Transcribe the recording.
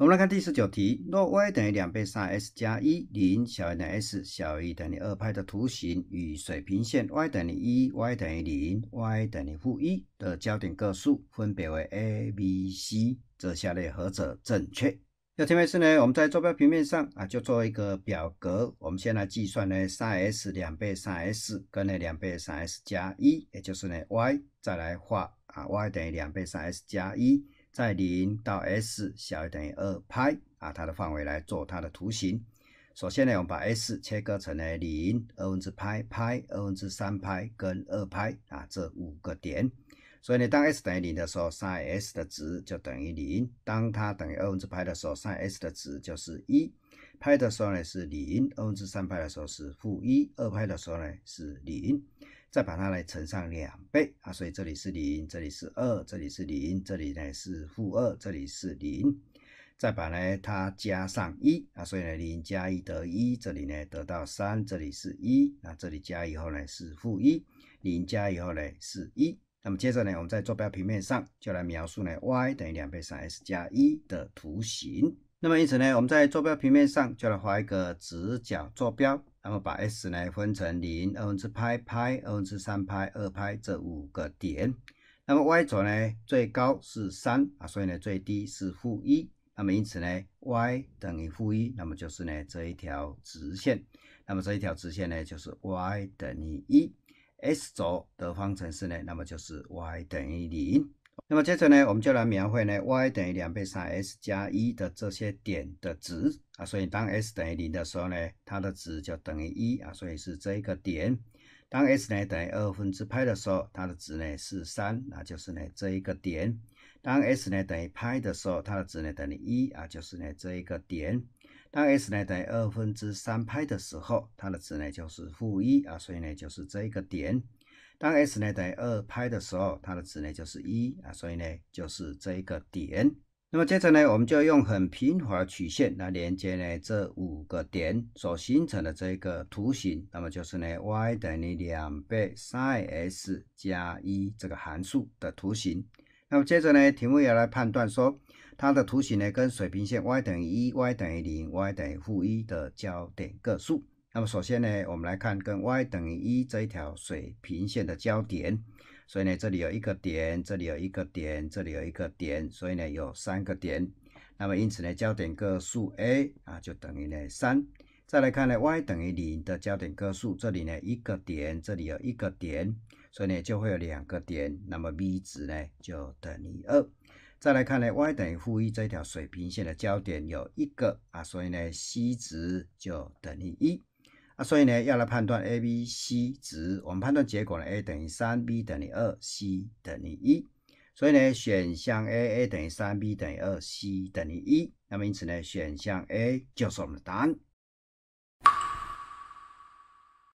我们来看第十九题，若 y 等于两倍三 s 加一，零小于等于 s 小于等于二派的图形与水平线 y 等于一、y 等于零、y 等于负一的交点个数分别为 a、b、c，这下列何者正确？要填面是呢，我们在坐标平面上啊，就做一个表格。我们先来计算呢，三 s、两倍三 s 跟呢两倍三 s 加一，也就是呢 y，再来画啊，y 等于两倍三 s 加一。在零到 s 小于等于二派啊，它的范围来做它的图形。首先呢，我们把 s 切割成了零、二分之派、派、二分之三派跟二派啊这五个点。所以呢，当 s 等于零的时候，sin s 的值就等于零；当它等于二分之派的时候，sin s 的值就是一；派的时候呢是零；二分之三派的时候是负一；二派的时候呢是零。再把它来乘上两倍啊，所以这里是零，这里是二，这里是零，这里呢是负二，这里是零。再把呢它加上一啊，所以呢零加一得一，这里呢得到三，这里是一，那这里加以后呢是负一，零加以后呢是一。那么接着呢，我们在坐标平面上就来描述呢 y 等于两倍三 x 加一的图形。那么因此呢，我们在坐标平面上就来画一个直角坐标，那么把 S 呢分成零、二分之派、派、二分之三派、二派这五个点。那么 Y 轴呢最高是三啊，所以呢最低是负一。那么因此呢 Y 等于负一，那么就是呢这一条直线。那么这一条直线呢就是 Y 等于一。S 轴的方程式呢，那么就是 Y 等于零。那么接着呢，我们就来描绘呢，y 等于两倍三 s 加一的这些点的值啊。所以当 s 等于零的时候呢，它的值就等于一啊，所以是这一个点。当 s 呢等于二分之派的时候，它的值呢是三啊，就是呢这一个点。当 s 呢等于派的时候，它的值呢等于一啊，就是呢这一个点。当 s 呢等于二分之三派的时候，它的值呢就是负一啊，所以呢就是这一个点。当 s 呢等于二派的时候，它的值呢就是一啊，所以呢就是这一个点。那么接着呢，我们就用很平滑曲线来连接呢这五个点所形成的这一个图形。那么就是呢 y 等于两倍 sin s 加一这个函数的图形。那么接着呢，题目要来判断说它的图形呢跟水平线 y 等于一、y 等于零、y 等于负一的交点个数。那么首先呢，我们来看跟 y 等于一这一条水平线的交点，所以呢这里有一个点，这里有一个点，这里有一个点，所以呢有三个点。那么因此呢交点个数 a 啊就等于呢三。再来看呢 y 等于零的交点个数，这里呢一个点，这里有一个点，所以呢就会有两个点。那么 b 值呢就等于二。再来看呢 y 等于负一这条水平线的交点有一个啊，所以呢 c 值就等于一。那所以呢，要来判断 a、b、c 值，我们判断结果呢，a 等于 3，b 等于 2，c 等于一。所以呢，选项 A a 等于 3，b 等于 2，c 等于一。那么因此呢，选项 A 就是我们的答案。